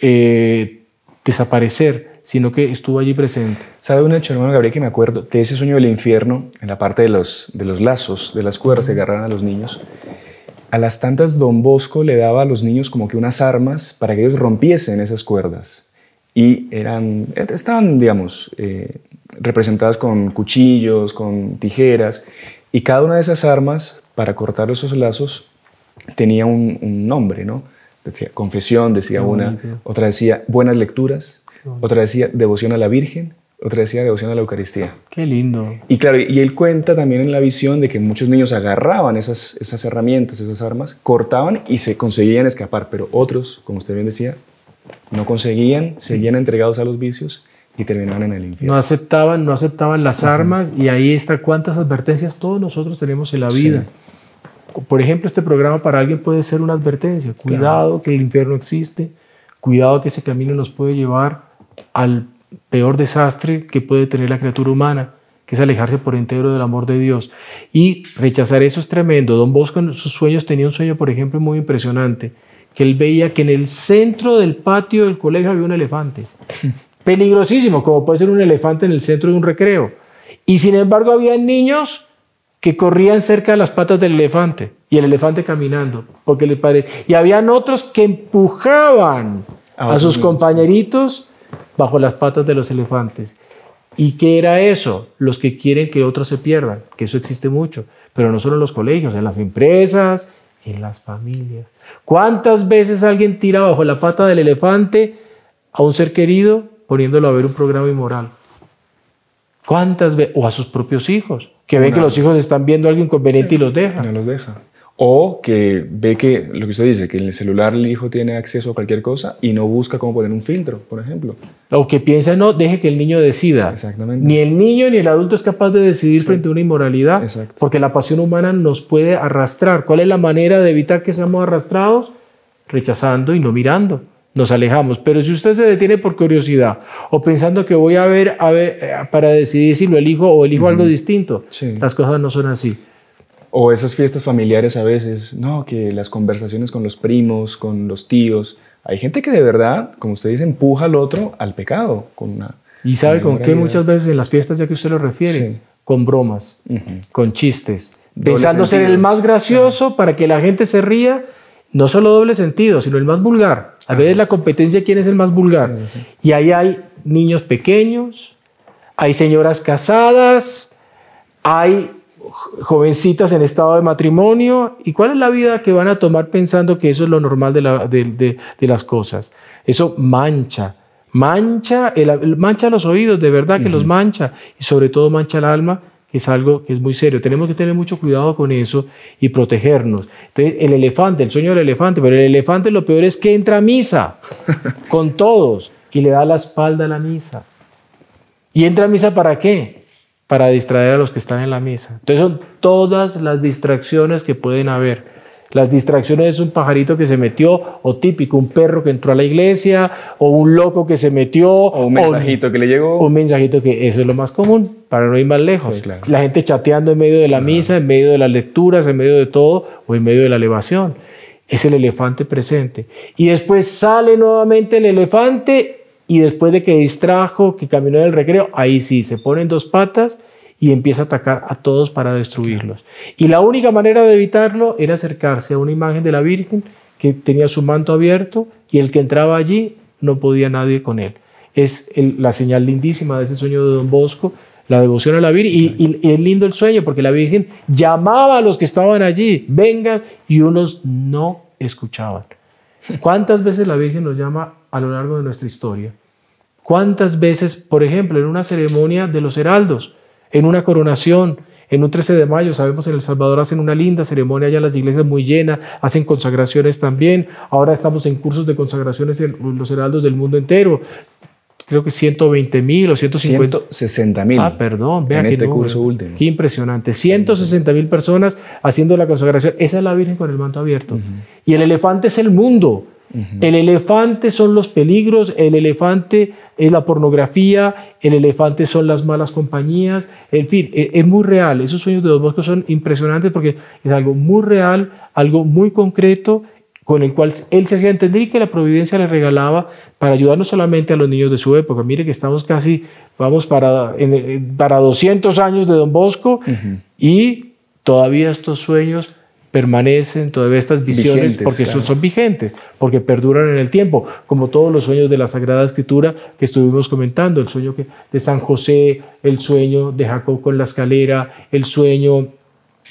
Eh, desaparecer, sino que estuvo allí presente. ¿Sabe un hecho, hermano Gabriel, que me acuerdo? De ese sueño del infierno, en la parte de los, de los lazos, de las cuerdas que agarran a los niños, a las tantas don Bosco le daba a los niños como que unas armas para que ellos rompiesen esas cuerdas. Y eran, estaban, digamos, eh, representadas con cuchillos, con tijeras. Y cada una de esas armas, para cortar esos lazos, tenía un nombre, ¿no? Decía confesión, decía una, otra decía buenas lecturas, otra decía devoción a la Virgen, otra decía devoción a la Eucaristía. Qué lindo. Y claro, y él cuenta también en la visión de que muchos niños agarraban esas, esas herramientas, esas armas, cortaban y se conseguían escapar, pero otros, como usted bien decía, no conseguían, seguían entregados a los vicios y terminaban en el infierno. No aceptaban, no aceptaban las armas y ahí está cuántas advertencias todos nosotros tenemos en la vida. Por ejemplo, este programa para alguien puede ser una advertencia. Cuidado que el infierno existe, cuidado que ese camino nos puede llevar al peor desastre que puede tener la criatura humana, que es alejarse por entero del amor de Dios. Y rechazar eso es tremendo. Don Bosco en sus sueños tenía un sueño, por ejemplo, muy impresionante, que él veía que en el centro del patio del colegio había un elefante. Peligrosísimo, como puede ser un elefante en el centro de un recreo. Y sin embargo había niños que corrían cerca de las patas del elefante y el elefante caminando, porque le pare... Y habían otros que empujaban a, sus compañeritos bajo las patas de los elefantes. ¿Y qué era eso? Los que quieren que otros se pierdan, que eso existe mucho, pero no solo en los colegios, en las empresas, en las familias. ¿Cuántas veces alguien tira bajo la pata del elefante a un ser querido poniéndolo a ver un programa inmoral? ¿Cuántas veces? O a sus propios hijos, que ven que los hijos están viendo algo inconveniente y los dejan. No los deja. O que ve que, lo que usted dice, que en el celular el hijo tiene acceso a cualquier cosa y no busca cómo poner un filtro, por ejemplo. O que piensa, no, deje que el niño decida. Exactamente. Ni el niño ni el adulto es capaz de decidir frente a una inmoralidad, porque la pasión humana nos puede arrastrar. ¿Cuál es la manera de evitar que seamos arrastrados? Rechazando y no mirando. Nos alejamos. Pero si usted se detiene por curiosidad o pensando que voy a ver, eh, para decidir si lo elijo o elijo algo distinto, las cosas no son así. O esas fiestas familiares a veces, no, que las conversaciones con los primos, con los tíos. Hay gente que de verdad, como usted dice, empuja al otro al pecado. Con una, y sabe con, qué muchas veces en las fiestas, ya que usted lo refiere, con bromas, con chistes, pensando ser el más gracioso para que la gente se ría, no solo doble sentido, sino el más vulgar. A veces la competencia, ¿quién es el más vulgar? Y ahí hay niños pequeños, hay señoras casadas, hay jovencitas en estado de matrimonio y cuál es la vida que van a tomar pensando que eso es lo normal de, las cosas. Eso mancha, mancha, mancha los oídos, de verdad que los mancha y sobre todo mancha el alma, que es algo que es muy serio. Tenemos que tener mucho cuidado con eso y protegernos. Entonces, el elefante, el sueño del elefante, pero el elefante lo peor es que entra a misa con todos y le da la espalda a la misa. ¿Y entra a misa para qué? para distraer a los que están en la misa. Entonces son todas las distracciones que pueden haber. Las distracciones es un pajarito que se metió, o típico, un perro que entró a la iglesia, o un loco que se metió. O un mensajito que le llegó. Un mensajito que eso es lo más común, para no ir más lejos. La gente chateando en medio de la misa, en medio de las lecturas, en medio de todo, o en medio de la elevación. Es el elefante presente. Y después sale nuevamente el elefante y después de que distrajo, que caminó en el recreo, ahí sí, se pone en dos patas y empieza a atacar a todos para destruirlos. Y la única manera de evitarlo era acercarse a una imagen de la Virgen que tenía su manto abierto y el que entraba allí no podía nadie con él. Es la señal lindísima de ese sueño de Don Bosco, la devoción a la Virgen. Y, y, es lindo el sueño porque la Virgen llamaba a los que estaban allí, vengan, y unos no escuchaban. ¿Cuántas veces la Virgen nos llama a lo largo de nuestra historia. ¿Cuántas veces, por ejemplo, en una ceremonia de los heraldos, en una coronación, en un 13 de mayo, sabemos en El Salvador hacen una linda ceremonia ya las iglesias muy llenas, hacen consagraciones también. Ahora estamos en cursos de consagraciones en los heraldos del mundo entero. Creo que 120 mil o 150. 160 mil. Ah, perdón, vean. En este curso último. Qué impresionante. 160 mil personas haciendo la consagración. Esa es la Virgen con el manto abierto. Y el elefante es el mundo. El elefante son los peligros, el elefante es la pornografía, el elefante son las malas compañías, en fin, e-, es, muy real. Esos sueños de Don Bosco son impresionantes porque es algo muy real, algo muy concreto con el cual él se hacía entender que la providencia le regalaba para ayudarnos solamente a los niños de su época. Mire que estamos casi, vamos para, para 200 años de Don Bosco y todavía estos sueños permanecen todavía estas visiones porque son, vigentes, porque perduran en el tiempo, como todos los sueños de la Sagrada Escritura que estuvimos comentando, el sueño de San José, el sueño de Jacob con la escalera, el sueño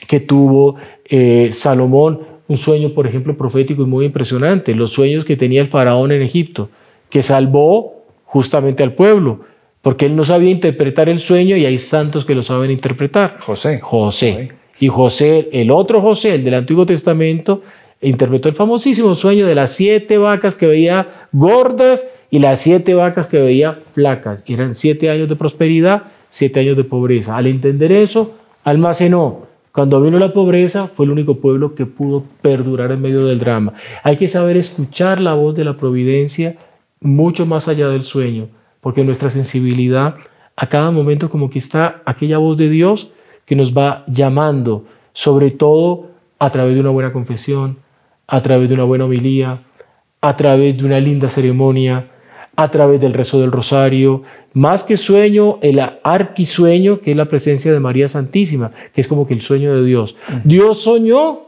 que tuvo eh, Salomón, un sueño, por ejemplo, profético y muy impresionante, los sueños que tenía el faraón en Egipto, que salvó justamente al pueblo, porque él no sabía interpretar el sueño y hay santos que lo saben interpretar. José. José. Y José, el otro José, el del Antiguo Testamento, interpretó el famosísimo sueño de las siete vacas que veía gordas y las siete vacas que veía flacas. Eran siete años de prosperidad, siete años de pobreza. Al entender eso, almacenó. Cuando vino la pobreza, fue el único pueblo que pudo perdurar en medio del drama. Hay que saber escuchar la voz de la providencia mucho más allá del sueño, porque nuestra sensibilidad a cada momento como que está aquella voz de Dios que nos va llamando, sobre todo a través de una buena confesión, a través de una buena homilía, a través de una linda ceremonia, a través del rezo del rosario, más que sueño, el arquisueño, que es la presencia de María Santísima, que es como que el sueño de Dios. Mm. Dios soñó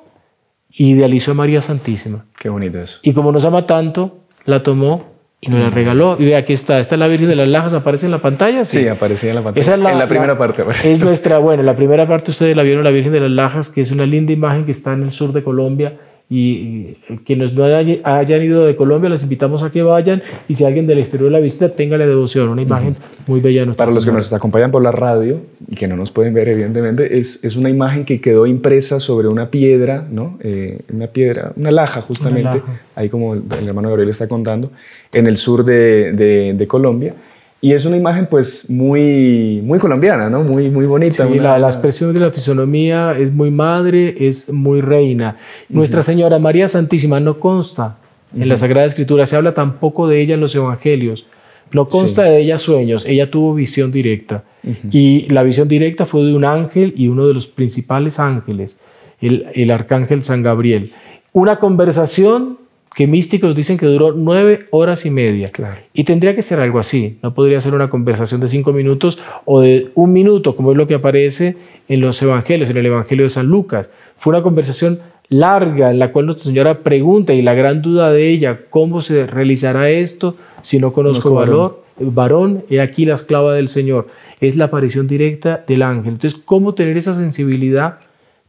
idealizó a María Santísima. Qué bonito eso. Y como nos ama tanto, la tomó y la regaló. Y aquí está, está la Virgen de las Lajas, aparece en la pantalla. Sí, aparecía en la pantalla. es la, en la primera parte. Es nuestra, bueno, la primera parte ustedes la vieron, la Virgen de las Lajas, que es una linda imagen que está en el sur de Colombia y quienes no hayan ido de Colombia, les invitamos a que vayan. Y si alguien del exterior la vista tenga la devoción. Una imagen muy bella. Para los que nos acompañan por la radio y que no nos pueden ver, evidentemente, es, es una imagen que quedó impresa sobre una piedra, ¿no? Eh, una piedra, una laja, justamente. Ahí, como el hermano Gabriel está contando, en el sur de Colombia. Y es una imagen pues muy, muy colombiana, ¿no? Muy, muy bonita. la, expresión de la fisonomía es muy madre, es muy reina. Nuestra Señora María Santísima no consta en la Sagrada Escritura, se habla tampoco de ella en los Evangelios. No consta de ella sueños, ella tuvo visión directa. Y la visión directa fue de un ángel y uno de los principales ángeles, el, el arcángel San Gabriel. Una conversación que místicos dicen que duró nueve horas y media. Claro. Y tendría que ser algo así. No podría ser una conversación de cinco minutos o de un minuto, como es lo que aparece en los evangelios, en el evangelio de San Lucas. Fue una conversación larga en la cual Nuestra Señora pregunta y la gran duda de ella, ¿cómo se realizará esto si no conozco valor? Varón, he aquí la esclava del Señor. Es la aparición directa del ángel. Entonces, ¿cómo tener esa sensibilidad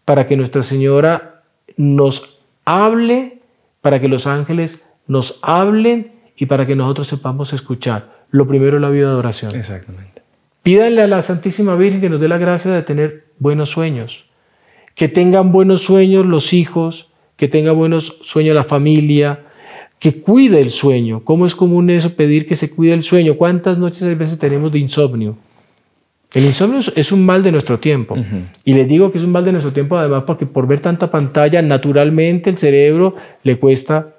para que Nuestra Señora nos hable para que los ángeles nos hablen y para que nosotros sepamos escuchar. Lo primero es la vida de oración. Exactamente. Pídanle a la Santísima Virgen que nos dé la gracia de tener buenos sueños. Que tengan buenos sueños los hijos, que tenga buenos sueños la familia, que cuide el sueño. ¿Cómo es común eso pedir que se cuide el sueño? ¿Cuántas noches a veces tenemos de insomnio? El insomnio es un mal de nuestro tiempo. Y les digo que es un mal de nuestro tiempo además porque por ver tanta pantalla, naturalmente el cerebro le cuesta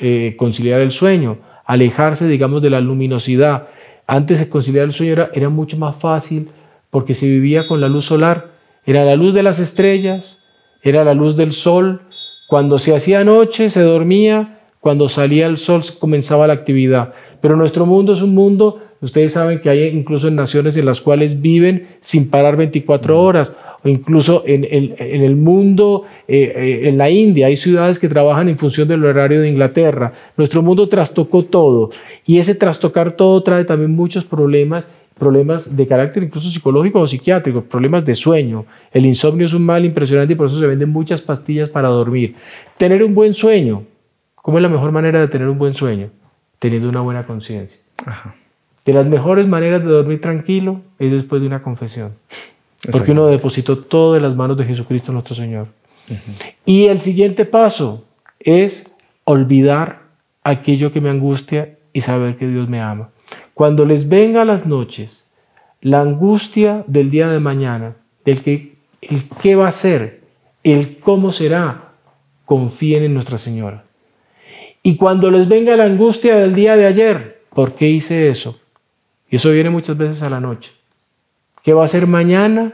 eh, conciliar el sueño, alejarse, digamos, de la luminosidad. Antes de conciliar el sueño era, era mucho más fácil porque se vivía con la luz solar. Era la luz de las estrellas, era la luz del sol. Cuando se hacía noche se dormía, cuando salía el sol comenzaba la actividad. Pero nuestro mundo es un mundo Ustedes saben que hay incluso en naciones en las cuales viven sin parar 24 horas, o incluso en, el mundo, eh, eh, en la India, hay ciudades que trabajan en función del horario de Inglaterra. Nuestro mundo trastocó todo y ese trastocar todo trae también muchos problemas problemas de carácter incluso psicológico o psiquiátrico, problemas de sueño. El insomnio es un mal impresionante y por eso se venden muchas pastillas para dormir. Tener un buen sueño. ¿Cómo es la mejor manera de tener un buen sueño? Teniendo una buena conciencia. Ajá. De las mejores maneras de dormir tranquilo es después de una confesión. Porque uno depositó todo en las manos de Jesucristo nuestro Señor. Y el siguiente paso es olvidar aquello que me angustia y saber que Dios me ama. Cuando les venga las noches la angustia del día de mañana, del que, qué va a ser, el cómo será, confíen en Nuestra Señora. Y cuando les venga la angustia del día de ayer, ¿por qué hice eso? Y eso viene muchas veces a la noche. ¿Qué va a hacer mañana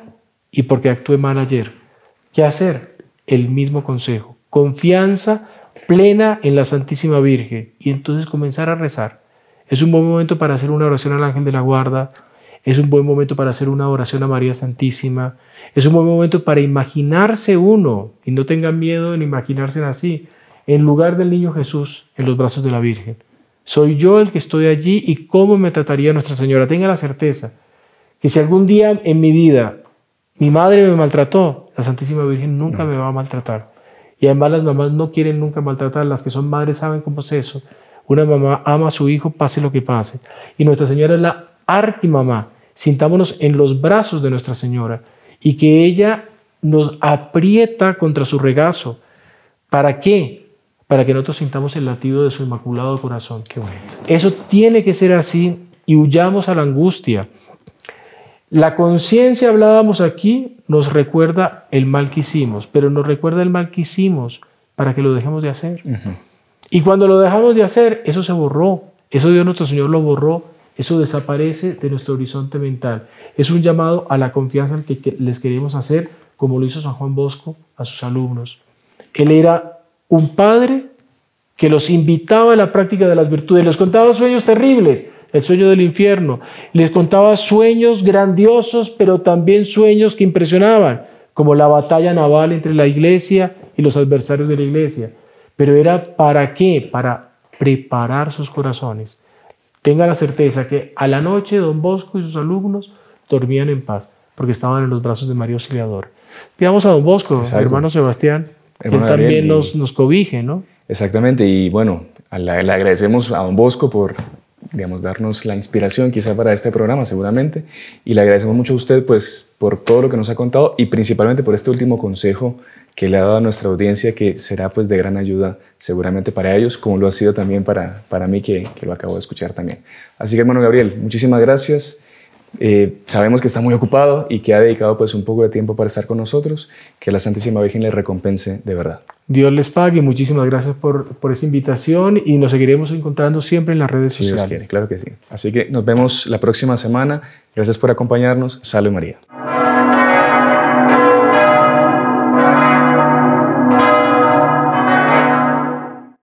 y porque qué actué mal ayer? ¿Qué hacer? El mismo consejo. Confianza plena en la Santísima Virgen y entonces comenzar a rezar. Es un buen momento para hacer una oración al ángel de la guarda, es un buen momento para hacer una oración a María Santísima, es un buen momento para imaginarse uno, y no tengan miedo en imaginarse así, en lugar del niño Jesús en los brazos de la Virgen. Soy yo el que estoy allí y cómo me trataría Nuestra Señora. Tenga la certeza que si algún día en mi vida mi madre me maltrató, la Santísima Virgen nunca mm. me va a maltratar. Y además las mamás no quieren nunca maltratar, las que son madres saben cómo es eso. Una mamá ama a su hijo, pase lo que pase. Y Nuestra Señora es la arquimamá. Sintámonos en los brazos de Nuestra Señora y que ella nos aprieta contra su regazo. ¿Para qué? para que nosotros sintamos el latido de su inmaculado corazón. Qué bonito. Eso tiene que ser así y huyamos a la angustia. La conciencia, hablábamos aquí, nos recuerda el mal que hicimos, pero nos recuerda el mal que hicimos para que lo dejemos de hacer. Y cuando lo dejamos de hacer, eso se borró. Eso Dios nuestro Señor lo borró. Eso desaparece de nuestro horizonte mental. Es un llamado a la confianza que les queremos hacer, como lo hizo San Juan Bosco a sus alumnos. Él era un padre que los invitaba a la práctica de las virtudes, les contaba sueños terribles, el sueño del infierno, les contaba sueños grandiosos, pero también sueños que impresionaban, como la batalla naval entre la iglesia y los adversarios de la iglesia. Pero era para qué? Para preparar sus corazones. Tenga la certeza que a la noche don Bosco y sus alumnos dormían en paz, porque estaban en los brazos de María Auxiliadora. Veamos a don Bosco, hermano Sebastián, que también nos, nos cobije, ¿no? Exactamente, y bueno, le agradecemos a Don Bosco por, digamos, darnos la inspiración quizá para este programa, seguramente, y le agradecemos mucho a usted, pues, por todo lo que nos ha contado y principalmente por este último consejo que le ha dado a nuestra audiencia, que será, pues, de gran ayuda seguramente para ellos, como lo ha sido también para, para mí, que, que lo acabo de escuchar también. Así que, hermano Gabriel, muchísimas gracias eh, sabemos que está muy ocupado y que ha dedicado pues un poco de tiempo para estar con nosotros. Que la Santísima Virgen le recompense de verdad. Dios les pague. Muchísimas gracias por, por esta invitación y nos seguiremos encontrando siempre en las redes sociales. claro que sí. Así que nos vemos la próxima semana. Gracias por acompañarnos. Salve María.